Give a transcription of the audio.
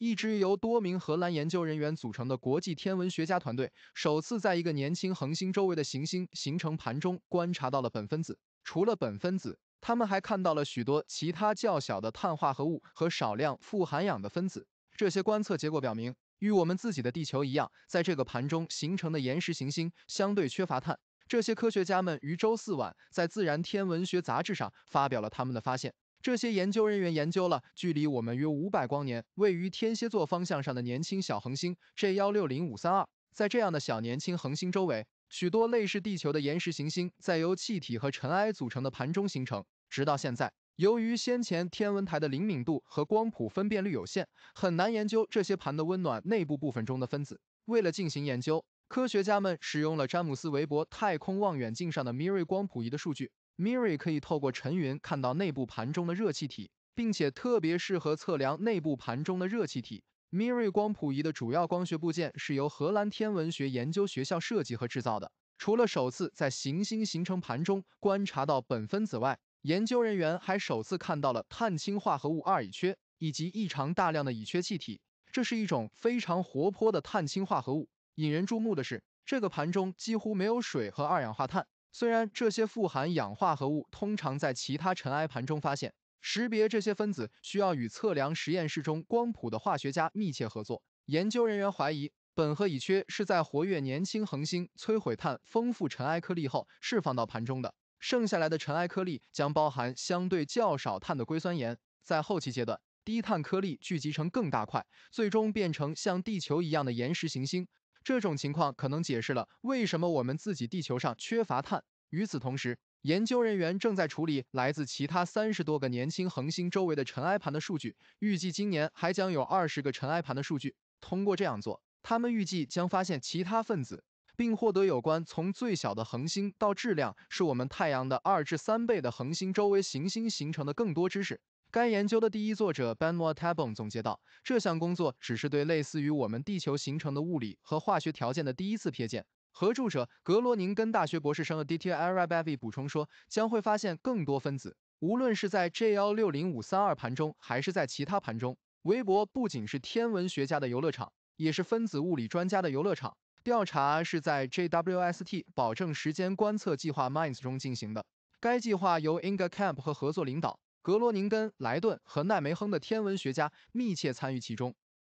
一支由多名荷兰研究人员组成的国际天文学家团队，首次在一个年轻恒星周围的行星形成盘中观察到了苯分子。除了苯分子，他们还看到了许多其他较小的碳化合物和少量富含氧的分子。这些观测结果表明，与我们自己的地球一样，在这个盘中形成的岩石行星相对缺乏碳。这些科学家们于周四晚在《自然天文学杂志》上发表了他们的发现。这些研究人员研究了距离我们约五百光年、位于天蝎座方向上的年轻小恒星 J160532。在这样的小年轻恒星周围，许多类似地球的岩石行星在由气体和尘埃组成的盘中形成。直到现在，由于先前天文台的灵敏度和光谱分辨率有限，很难研究这些盘的温暖内部部分中的分子。为了进行研究，科学家们使用了詹姆斯·韦伯太空望远镜上的 MIRI 光谱仪的数据。Miri 可以透过尘云看到内部盘中的热气体，并且特别适合测量内部盘中的热气体。Miri 光谱仪的主要光学部件是由荷兰天文学研究学校设计和制造的。除了首次在行星形成盘中观察到苯分子外，研究人员还首次看到了碳氢化合物二乙炔以及异常大量的乙炔气体。这是一种非常活泼的碳氢化合物。引人注目的是，这个盘中几乎没有水和二氧化碳。虽然这些富含氧化合物通常在其他尘埃盘中发现，识别这些分子需要与测量实验室中光谱的化学家密切合作。研究人员怀疑苯和乙炔是在活跃年轻恒星摧毁碳丰富尘埃颗粒后释放到盘中的。剩下来的尘埃颗粒将包含相对较少碳的硅酸盐。在后期阶段，低碳颗粒聚集成更大块，最终变成像地球一样的岩石行星。这种情况可能解释了为什么我们自己地球上缺乏碳。与此同时，研究人员正在处理来自其他三十多个年轻恒星周围的尘埃盘的数据。预计今年还将有二十个尘埃盘的数据。通过这样做，他们预计将发现其他分子，并获得有关从最小的恒星到质量是我们太阳的二至三倍的恒星周围行星形成的更多知识。该研究的第一作者 Benoit Tabon 总结道：“这项工作只是对类似于我们地球形成的物理和化学条件的第一次瞥见。”合著者格罗宁根大学博士生的 Dita i r a b a v i 补充说：“将会发现更多分子，无论是在 J160532 盘中，还是在其他盘中。”微博不仅是天文学家的游乐场，也是分子物理专家的游乐场。调查是在 JWST 保证时间观测计划 （Minds） 中进行的。该计划由 Inga Camp 和合作领导。格罗宁根、莱顿和奈梅亨的天文学家密切参与其中。